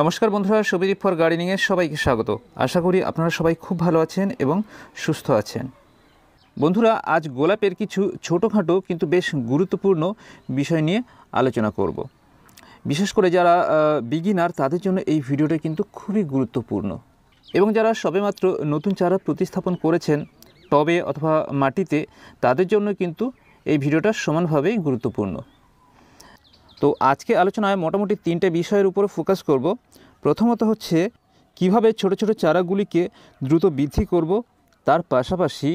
নমস্কার বন্ধুরা সুবিদীপ ফর গার্ডেনিংয়ে সবাইকে স্বাগত আশা করি আপনারা সবাই খুব ভালো আছেন এবং সুস্থ আছেন বন্ধুরা আজ গোলাপের কিছু ছোটোখাটো কিন্তু বেশ গুরুত্বপূর্ণ বিষয় নিয়ে আলোচনা করব। বিশেষ করে যারা বিগিনার তাদের জন্য এই ভিডিওটা কিন্তু খুবই গুরুত্বপূর্ণ এবং যারা সবেমাত্র নতুন চারা প্রতিস্থাপন করেছেন টবে অথবা মাটিতে তাদের জন্য কিন্তু এই ভিডিওটা সমানভাবেই গুরুত্বপূর্ণ তো আজকে আলোচনায় মোটামুটি তিনটে বিষয়ের উপরে ফোকাস করব প্রথমত হচ্ছে কিভাবে ছোট ছোট চারাগুলিকে দ্রুত বৃদ্ধি করব তার পাশাপাশি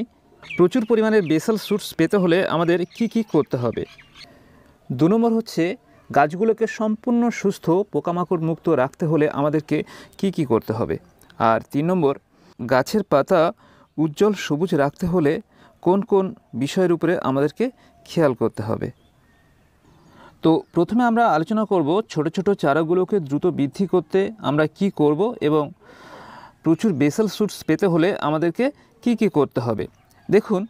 প্রচুর পরিমাণে বেসাল সুটস পেতে হলে আমাদের কি কি করতে হবে দু নম্বর হচ্ছে গাছগুলোকে সম্পূর্ণ সুস্থ পোকামাকড় মুক্ত রাখতে হলে আমাদেরকে কি কি করতে হবে আর তিন নম্বর গাছের পাতা উজ্জ্বল সবুজ রাখতে হলে কোন কোন বিষয়ের উপরে আমাদেরকে খেয়াল করতে হবে তো প্রথমে আমরা আলোচনা করব ছোট ছোট চারাগুলোকে দ্রুত বৃদ্ধি করতে আমরা কি করব এবং প্রচুর বেসাল সুটস পেতে হলে আমাদেরকে কি কি করতে হবে দেখুন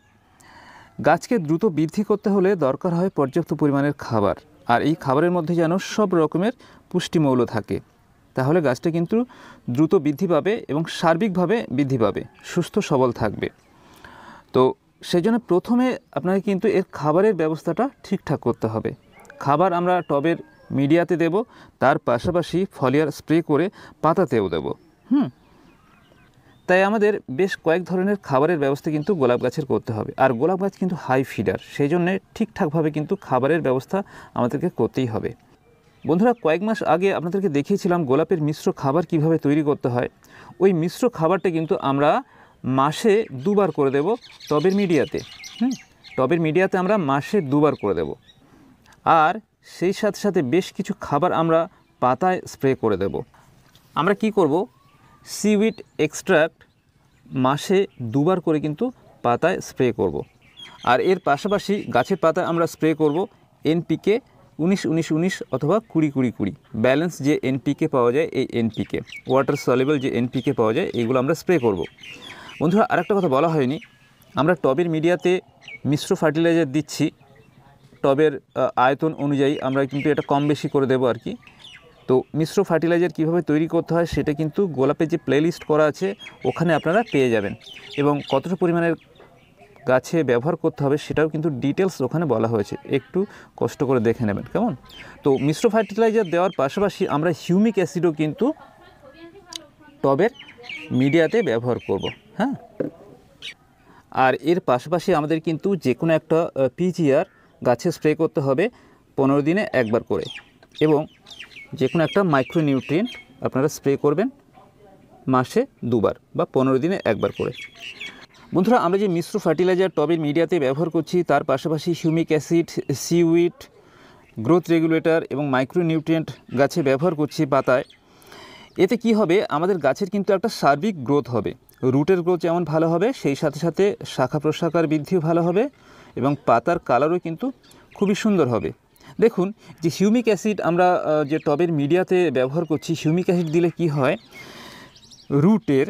গাছকে দ্রুত বৃদ্ধি করতে হলে দরকার হয় পর্যাপ্ত পরিমাণের খাবার আর এই খাবারের মধ্যে যেন সব রকমের পুষ্টিমৌল থাকে তাহলে গাছটা কিন্তু দ্রুত বৃদ্ধি পাবে এবং সার্বিকভাবে বৃদ্ধি পাবে সুস্থ সবল থাকবে তো সেজন্য প্রথমে আপনাকে কিন্তু এর খাবারের ব্যবস্থাটা ঠিকঠাক করতে হবে খাবার আমরা টবের মিডিয়াতে দেব তার পাশাপাশি ফলিয়ার স্প্রে করে পাতাতেও দেব হুম তাই আমাদের বেশ কয়েক ধরনের খাবারের ব্যবস্থা কিন্তু গোলাপ গাছের করতে হবে আর গোলাপ গাছ কিন্তু হাই ফিডার সেই জন্যে ঠিকঠাকভাবে কিন্তু খাবারের ব্যবস্থা আমাদেরকে করতেই হবে বন্ধুরা কয়েক মাস আগে আপনাদেরকে দেখিয়েছিলাম গোলাপের মিশ্র খাবার কিভাবে তৈরি করতে হয় ওই মিশ্র খাবারটা কিন্তু আমরা মাসে দুবার করে দেব টবের মিডিয়াতে হুম টবের মিডিয়াতে আমরা মাসে দুবার করে দেব আর সেই সাথে সাথে বেশ কিছু খাবার আমরা পাতায় স্প্রে করে দেব আমরা কি করব সিউইড এক্সট্রাক্ট মাসে দুবার করে কিন্তু পাতায় স্প্রে করব। আর এর পাশাপাশি গাছের পাতায় আমরা স্প্রে করব এনপিকে উনিশ উনিশ উনিশ অথবা কুড়ি কুড়ি কুড়ি ব্যালেন্স যে এনপিকে পাওয়া যায় এই এনপিকে ওয়াটার সলেবল যে এনপিকে পাওয়া যায় এগুলো আমরা স্প্রে করব। বন্ধুরা আরেকটা কথা বলা হয়নি আমরা টবের মিডিয়াতে মিশ্র ফার্টিলাইজার দিচ্ছি টবের আয়তন অনুযায়ী আমরা কিন্তু এটা কম বেশি করে দেবো আর কি তো মিশ্র ফার্টিলাইজার কিভাবে তৈরি করতে হয় সেটা কিন্তু গোলাপের যে প্লেলিস্ট করা আছে ওখানে আপনারা পেয়ে যাবেন এবং কতটা পরিমাণের গাছে ব্যবহার করতে হবে সেটাও কিন্তু ডিটেলস ওখানে বলা হয়েছে একটু কষ্ট করে দেখে নেবেন কেমন তো মিশ্র ফার্টিলাইজার দেওয়ার পাশাপাশি আমরা হিউমিক অ্যাসিডও কিন্তু টবের মিডিয়াতে ব্যবহার করব হ্যাঁ আর এর পাশাপাশি আমাদের কিন্তু যে কোনো একটা পিজিআর গাছে স্প্রে করতে হবে পনেরো দিনে একবার করে এবং যে কোনো একটা মাইক্রোনিউট্রিয়েন্ট আপনারা স্প্রে করবেন মাসে দুবার বা পনেরো দিনে একবার করে বন্ধুরা আমরা যে মিশ্র ফার্টিলাইজার টবের মিডিয়াতে ব্যবহার করছি তার পাশাপাশি humic acid seaweed growth regulator এবং মাইক্রোনিউট্রিয়েন্ট গাছে ব্যবহার করছি পাতায় এতে কি হবে আমাদের গাছের কিন্তু একটা সার্বিক গ্রোথ হবে রুটের গ্রোথ যেমন ভালো হবে সেই সাথে সাথে শাখা প্রশাখার বৃদ্ধিও ভালো হবে এবং পাতার কালারও কিন্তু খুবই সুন্দর হবে দেখুন যে হিউমিক অ্যাসিড আমরা যে টবের মিডিয়াতে ব্যবহার করছি হিউমিক অ্যাসিড দিলে কি হয় রুটের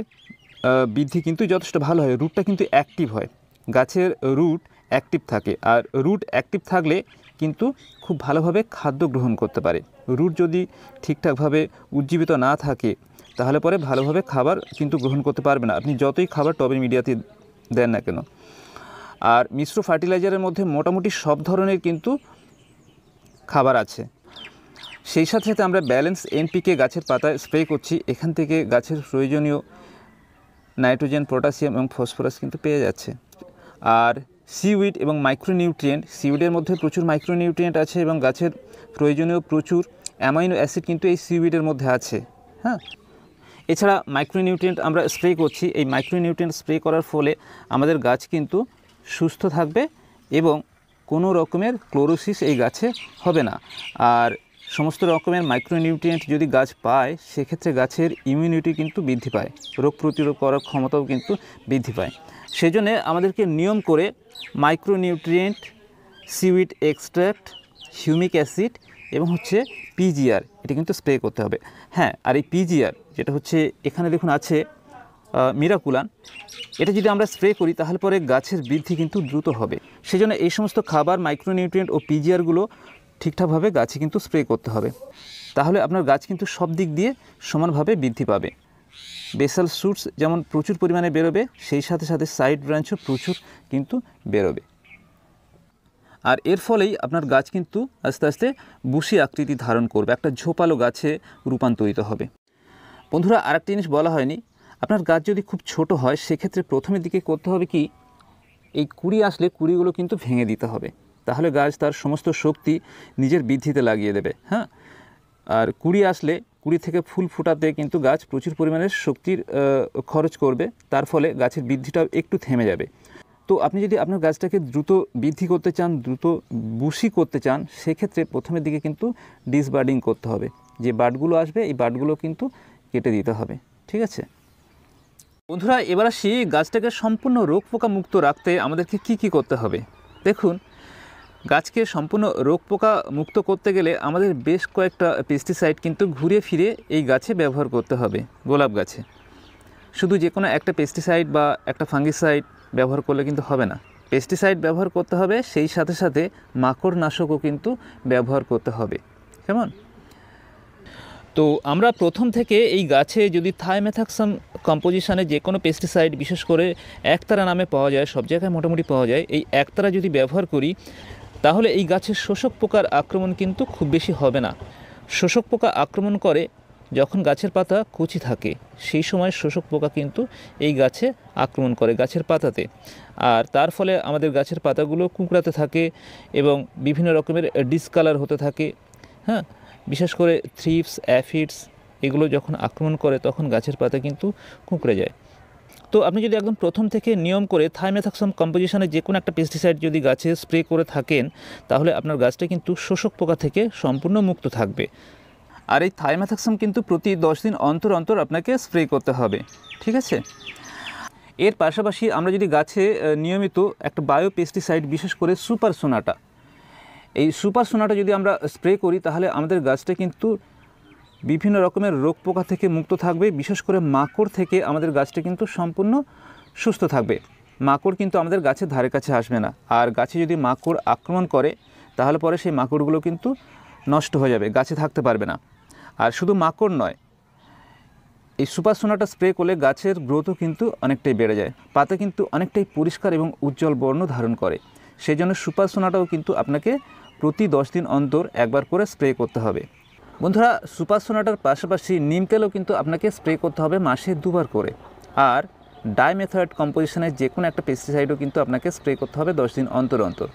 বৃদ্ধি কিন্তু যথেষ্ট ভালো হয় রুটটা কিন্তু অ্যাক্টিভ হয় গাছের রুট অ্যাক্টিভ থাকে আর রুট অ্যাক্টিভ থাকলে কিন্তু খুব ভালোভাবে খাদ্য গ্রহণ করতে পারে রুট যদি ঠিকঠাকভাবে উজ্জীবিত না থাকে তাহলে পরে ভালোভাবে খাবার কিন্তু গ্রহণ করতে পারবে না আপনি যতই খাবার টবের মিডিয়াতে দেন না কেন আর মিশ্র ফার্টিলাইজারের মধ্যে মোটামুটি সব ধরনের কিন্তু খাবার আছে সেই সাথে সাথে আমরা ব্যালেন্স এনপিকে গাছের পাতায় স্প্রে করছি এখান থেকে গাছের প্রয়োজনীয় নাইট্রোজেন পটাশিয়াম এবং ফসফরাস কিন্তু পেয়ে যাচ্ছে আর সিউইড এবং মাইক্রোনিউট্রিয়েন্ট সিউইডের মধ্যে প্রচুর মাইক্রোনিউট্রিয়েন্ট আছে এবং গাছের প্রয়োজনীয় প্রচুর অ্যামাইনো অ্যাসিড কিন্তু এই সিউইডের মধ্যে আছে হ্যাঁ এছাড়া মাইক্রোনিউট্রিয়েন্ট আমরা স্প্রে করছি এই মাইক্রোনিউট্রিয়েন্ট স্প্রে করার ফলে আমাদের গাছ কিন্তু সুস্থ থাকবে এবং কোনো রকমের ক্লোরোসিস এই গাছে হবে না আর সমস্ত রকমের মাইক্রোনিউট্রিয়েন্ট যদি গাছ পায় সেক্ষেত্রে গাছের ইমিউনিটি কিন্তু বৃদ্ধি পায় রোগ প্রতিরোধ করার ক্ষমতাও কিন্তু বৃদ্ধি পায় সেজন্যে আমাদেরকে নিয়ম করে micronutrient seaweed extract humic acid এবং হচ্ছে পিজিআর এটা কিন্তু স্প্রে করতে হবে হ্যাঁ আর এই পিজিআর যেটা হচ্ছে এখানে দেখুন আছে মিরাকুলান এটা যদি আমরা স্প্রে করি তাহলে পরে গাছের বৃদ্ধি কিন্তু দ্রুত হবে সেজন্য এই সমস্ত খাবার মাইক্রোনিউট্রিয়েন্ট ও পিজিআরগুলো ঠিকঠাকভাবে গাছে কিন্তু স্প্রে করতে হবে তাহলে আপনার গাছ কিন্তু সব দিক দিয়ে সমানভাবে বৃদ্ধি পাবে বেসাল শুটস যেমন প্রচুর পরিমাণে বেরোবে সেই সাথে সাথে সাইড ব্রাঞ্চও প্রচুর কিন্তু বেরোবে আর এর ফলেই আপনার গাছ কিন্তু আস্তে আস্তে বুশি আকৃতি ধারণ করবে একটা ঝোপালো গাছে রূপান্তরিত হবে বন্ধুরা আরেকটি জিনিস বলা হয়নি আপনার গাছ যদি খুব ছোট হয় সেক্ষেত্রে প্রথমের দিকে করতে হবে কি এই কুড়ি আসলে কুড়িগুলো কিন্তু ভেঙে দিতে হবে তাহলে গাছ তার সমস্ত শক্তি নিজের বৃদ্ধিতে লাগিয়ে দেবে হ্যাঁ আর কুড়ি আসলে কুড়ি থেকে ফুল ফোটাতে কিন্তু গাছ প্রচুর পরিমাণে শক্তির খরচ করবে তার ফলে গাছের বৃদ্ধিটাও একটু থেমে যাবে তো আপনি যদি আপনার গাছটাকে দ্রুত বৃদ্ধি করতে চান দ্রুত বুসি করতে চান সেক্ষেত্রে প্রথমের দিকে কিন্তু ডিসবার্ডিং করতে হবে যে বাটগুলো আসবে এই বাটগুলো কিন্তু কেটে দিতে হবে ঠিক আছে বন্ধুরা এবার আসি গাছটাকে সম্পূর্ণ রোগ পোকা মুক্ত রাখতে আমাদেরকে কি কি করতে হবে দেখুন গাছকে সম্পূর্ণ রোগ পোকা মুক্ত করতে গেলে আমাদের বেশ কয়েকটা পেস্টিসাইড কিন্তু ঘুরে ফিরে এই গাছে ব্যবহার করতে হবে গোলাপ গাছে শুধু যে কোনো একটা পেস্টিসাইড বা একটা ফাঙ্গিসাইড ব্যবহার করলে কিন্তু হবে না পেস্টিসাইড ব্যবহার করতে হবে সেই সাথে সাথে মাকড় নাশকও কিন্তু ব্যবহার করতে হবে কেমন তো আমরা প্রথম থেকে এই গাছে যদি থাইমেথাক্সাম কম্পোজিশানে যে কোনো পেস্টিসাইড বিশেষ করে একতারা নামে পাওয়া যায় সব জায়গায় মোটামুটি পাওয়া যায় এই একতারা যদি ব্যবহার করি তাহলে এই গাছের শোষক পোকার আক্রমণ কিন্তু খুব বেশি হবে না শোষক পোকা আক্রমণ করে যখন গাছের পাতা কুচি থাকে সেই সময় শোষক পোকা কিন্তু এই গাছে আক্রমণ করে গাছের পাতাতে আর তার ফলে আমাদের গাছের পাতাগুলো কুঁকড়াতে থাকে এবং বিভিন্ন রকমের ডিসকালার হতে থাকে হ্যাঁ বিশেষ করে থ্রিপস অ্যাফিডস এগুলো যখন আক্রমণ করে তখন গাছের পাতা কিন্তু কুঁকড়ে যায় তো আপনি যদি একদম প্রথম থেকে নিয়ম করে থাইমেথাক্সম কম্পোজিশনে যে কোনো একটা পেস্টিসাইড যদি গাছে স্প্রে করে থাকেন তাহলে আপনার গাছটা কিন্তু শোষক পোকা থেকে সম্পূর্ণ মুক্ত থাকবে আর এই থাইমেথাক্সম কিন্তু প্রতি দশ দিন অন্তর অন্তর আপনাকে স্প্রে করতে হবে ঠিক আছে এর পাশাপাশি আমরা যদি গাছে নিয়মিত একটা বায়ো পেস্টিসাইড বিশেষ করে সুপার সোনাটা এই সুপার সোনাটা যদি আমরা স্প্রে করি তাহলে আমাদের গাছটা কিন্তু বিভিন্ন রকমের রোগ পোকা থেকে মুক্ত থাকবে বিশেষ করে মাকড় থেকে আমাদের গাছটা কিন্তু সম্পূর্ণ সুস্থ থাকবে মাকড় কিন্তু আমাদের গাছের ধারে কাছে আসবে না আর গাছে যদি মাকড় আক্রমণ করে তাহলে পরে সেই মাকড়গুলো কিন্তু নষ্ট হয়ে যাবে গাছে থাকতে পারবে না আর শুধু মাকড় নয় এই সুপার সোনাটা স্প্রে করলে গাছের গ্রোথও কিন্তু অনেকটাই বেড়ে যায় পাতা কিন্তু অনেকটাই পরিষ্কার এবং উজ্জ্বল বর্ণ ধারণ করে সেই জন্য সুপার সোনাটাও কিন্তু আপনাকে প্রতি দশ দিন অন্তর একবার করে স্প্রে করতে হবে বন্ধুরা সুপার সোনাটার পাশাপাশি নিম তেলও কিন্তু আপনাকে স্প্রে করতে হবে মাসে দুবার করে আর ডাইমেথয়েড কম্পোজিশনের যে কোনো একটা পেস্টিসাইডও কিন্তু আপনাকে স্প্রে করতে হবে দশ দিন অন্তর অন্তর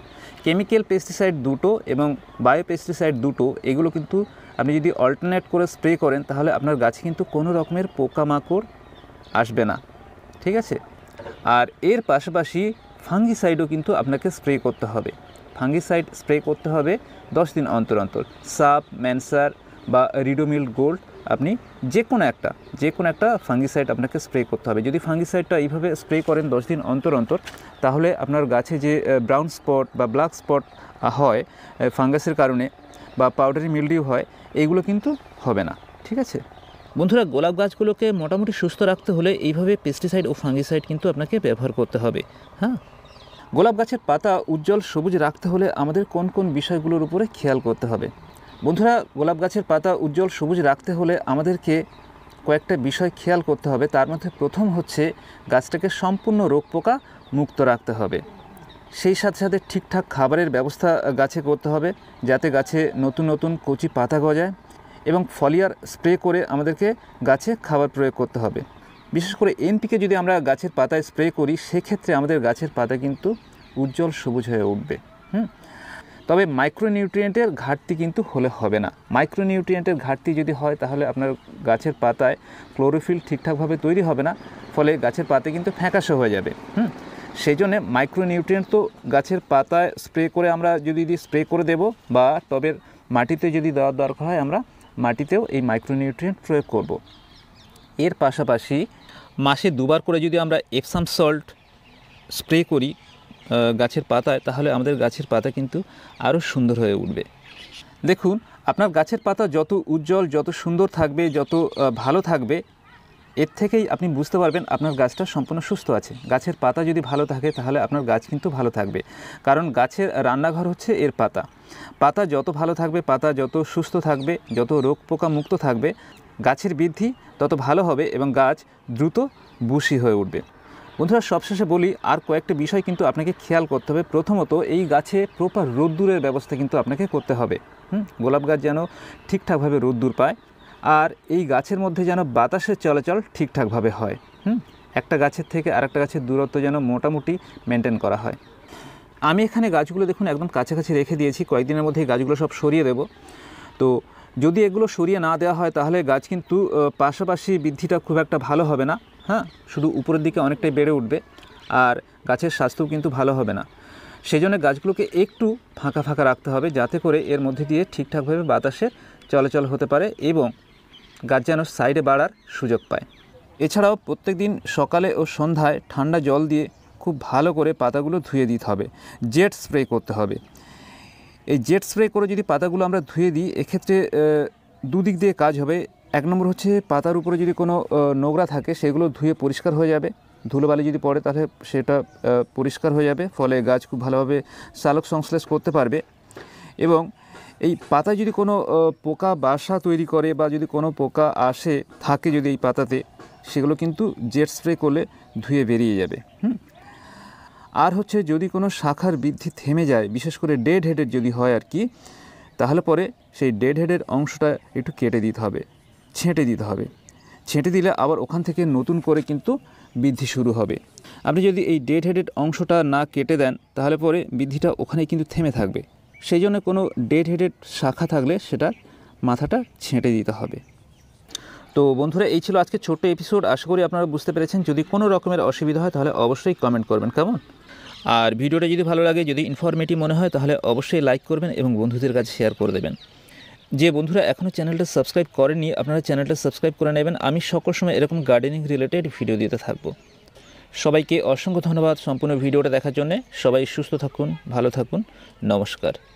কেমিক্যাল পেস্টিসাইড দুটো এবং বায়ো পেস্টিসাইড দুটো এগুলো কিন্তু আপনি যদি অল্টারনেট করে স্প্রে করেন তাহলে আপনার গাছে কিন্তু কোনো রকমের পোকামাকড় আসবে না ঠিক আছে আর এর পাশাপাশি ফাঙ্গিসাইডও কিন্তু আপনাকে স্প্রে করতে হবে ফাঙ্গিসাইড স্প্রে করতে হবে দশ দিন অন্তর অন্তর সাপ ম্যানসার বা রিডোমিল গোল্ড আপনি যে কোনো একটা যে কোনো একটা ফাঙ্গিসাইড আপনাকে স্প্রে করতে হবে যদি ফাঙ্গিসাইডটা এইভাবে স্প্রে করেন দশ দিন অন্তর অন্তর তাহলে আপনার গাছে যে ব্রাউন স্পট বা ব্ল্যাক স্পট হয় ফাঙ্গাসের কারণে বা পাউডারি মিলডিউ হয় এইগুলো কিন্তু হবে না ঠিক আছে বন্ধুরা গোলাপ গাছগুলোকে মোটামুটি সুস্থ রাখতে হলে এইভাবে পেস্টিসাইড ও ফাঙ্গিসাইড কিন্তু আপনাকে ব্যবহার করতে হবে হ্যাঁ গোলাপ গাছের পাতা উজ্জ্বল সবুজ রাখতে হলে আমাদের কোন কোন বিষয়গুলোর উপরে খেয়াল করতে হবে বন্ধুরা গোলাপ গাছের পাতা উজ্জ্বল সবুজ রাখতে হলে আমাদেরকে কয়েকটা বিষয় খেয়াল করতে হবে তার মধ্যে প্রথম হচ্ছে গাছটাকে সম্পূর্ণ রোগ পোকা মুক্ত রাখতে হবে সেই সাথে সাথে ঠিকঠাক খাবারের ব্যবস্থা গাছে করতে হবে যাতে গাছে নতুন নতুন কচি পাতা গজায় এবং ফলিয়ার স্প্রে করে আমাদেরকে গাছে খাবার প্রয়োগ করতে হবে বিশেষ করে এনপিকে যদি আমরা গাছের পাতায় স্প্রে করি সেক্ষেত্রে আমাদের গাছের পাতা কিন্তু উজ্জ্বল সবুজ হয়ে উঠবে হুম তবে মাইক্রোনিউট্রিয়েন্টের ঘাটতি কিন্তু হলে হবে না মাইক্রোনিউট্রিয়েন্টের ঘাটতি যদি হয় তাহলে আপনার গাছের পাতায় ক্লোরোফিল ঠিকঠাকভাবে তৈরি হবে না ফলে গাছের পাতা কিন্তু ফ্যাঁকাশো হয়ে যাবে হুম সেই জন্যে মাইক্রোনিউট্রিয়েন্ট তো গাছের পাতায় স্প্রে করে আমরা যদি স্প্রে করে দেব বা টবের মাটিতে যদি দেওয়ার দরকার হয় আমরা মাটিতেও এই মাইক্রোনিউট্রিয়েন্ট প্রয়োগ করব এর পাশাপাশি মাসে দুবার করে যদি আমরা এপসাম সল্ট স্প্রে করি গাছের পাতায় তাহলে আমাদের গাছের পাতা কিন্তু আরও সুন্দর হয়ে উঠবে দেখুন আপনার গাছের পাতা যত উজ্জ্বল যত সুন্দর থাকবে যত ভালো থাকবে এর থেকেই আপনি বুঝতে পারবেন আপনার গাছটা সম্পূর্ণ সুস্থ আছে গাছের পাতা যদি ভালো থাকে তাহলে আপনার গাছ কিন্তু ভালো থাকবে কারণ গাছের রান্নাঘর হচ্ছে এর পাতা পাতা যত ভালো থাকবে পাতা যত সুস্থ থাকবে যত রোগ পোকা মুক্ত থাকবে গাছের বৃদ্ধি তত ভালো হবে এবং গাছ দ্রুত বুশি হয়ে উঠবে বন্ধুরা সবশেষে বলি আর কয়েকটা বিষয় কিন্তু আপনাকে খেয়াল করতে হবে প্রথমত এই গাছে প্রপার রোদ্দুরের ব্যবস্থা কিন্তু আপনাকে করতে হবে হুম গোলাপ গাছ যেন ঠিকঠাকভাবে রোদ্দুর পায় আর এই গাছের মধ্যে যেন বাতাসের চলাচল ঠিকঠাকভাবে হয় হুম একটা গাছের থেকে আরেকটা গাছের দূরত্ব যেন মোটামুটি মেনটেন করা হয় আমি এখানে গাছগুলো দেখুন একদম কাছাকাছি রেখে দিয়েছি কয়েকদিনের মধ্যে এই গাছগুলো সব সরিয়ে দেব তো যদি এগুলো সরিয়ে না দেওয়া হয় তাহলে গাছ কিন্তু পাশাপাশি বৃদ্ধিটা খুব একটা ভালো হবে না হ্যাঁ শুধু উপরের দিকে অনেকটাই বেড়ে উঠবে আর গাছের স্বাস্থ্যও কিন্তু ভালো হবে না সেই জন্য গাছগুলোকে একটু ফাঁকা ফাঁকা রাখতে হবে যাতে করে এর মধ্যে দিয়ে ঠিকঠাকভাবে বাতাসে চলাচল হতে পারে এবং গাছ যেন সাইডে বাড়ার সুযোগ পায় এছাড়াও প্রত্যেক দিন সকালে ও সন্ধ্যায় ঠান্ডা জল দিয়ে খুব ভালো করে পাতাগুলো ধুয়ে দিতে হবে জেট স্প্রে করতে হবে এই জেট স্প্রে করে যদি পাতাগুলো আমরা ধুয়ে দিই এক্ষেত্রে দুদিক দিয়ে কাজ হবে এক নম্বর হচ্ছে পাতার উপরে যদি কোনো নোংরা থাকে সেগুলো ধুয়ে পরিষ্কার হয়ে যাবে ধুলোবালি যদি পড়ে তাহলে সেটা পরিষ্কার হয়ে যাবে ফলে গাছ খুব ভালোভাবে সালক সংশ্লেষ করতে পারবে এবং এই পাতায় যদি কোনো পোকা বাসা তৈরি করে বা যদি কোনো পোকা আসে থাকে যদি এই পাতাতে সেগুলো কিন্তু জেট স্প্রে করলে ধুয়ে বেরিয়ে যাবে হুম আর হচ্ছে যদি কোনো শাখার বৃদ্ধি থেমে যায় বিশেষ করে ডেড হেডের যদি হয় আর কি তাহলে পরে সেই ডেড হেডের অংশটা একটু কেটে দিতে হবে ছেঁটে দিতে হবে ছেঁটে দিলে আবার ওখান থেকে নতুন করে কিন্তু বৃদ্ধি শুরু হবে আপনি যদি এই ডেড হেডের অংশটা না কেটে দেন তাহলে পরে বৃদ্ধিটা ওখানে কিন্তু থেমে থাকবে সেই জন্য কোনো ডেড হেডের শাখা থাকলে সেটার মাথাটা ছেঁটে দিতে হবে তো বন্ধুরা এই ছিল আজকে ছোট্ট এপিসোড আশা করি আপনারা বুঝতে পেরেছেন যদি কোনো রকমের অসুবিধা হয় তাহলে অবশ্যই কমেন্ট করবেন কেমন আর ভিডিওটা যদি ভালো লাগে যদি ইনফরমেটিভ মনে হয় তাহলে অবশ্যই লাইক করবেন এবং বন্ধুদের কাছে শেয়ার করে দেবেন যে বন্ধুরা এখনও চ্যানেলটা সাবস্ক্রাইব করেনি আপনারা চ্যানেলটা সাবস্ক্রাইব করে নেবেন আমি সকল সময় এরকম গার্ডেনিং রিলেটেড ভিডিও দিতে থাকবো সবাইকে অসংখ্য ধন্যবাদ সম্পূর্ণ ভিডিওটা দেখার জন্য সবাই সুস্থ থাকুন ভালো থাকুন নমস্কার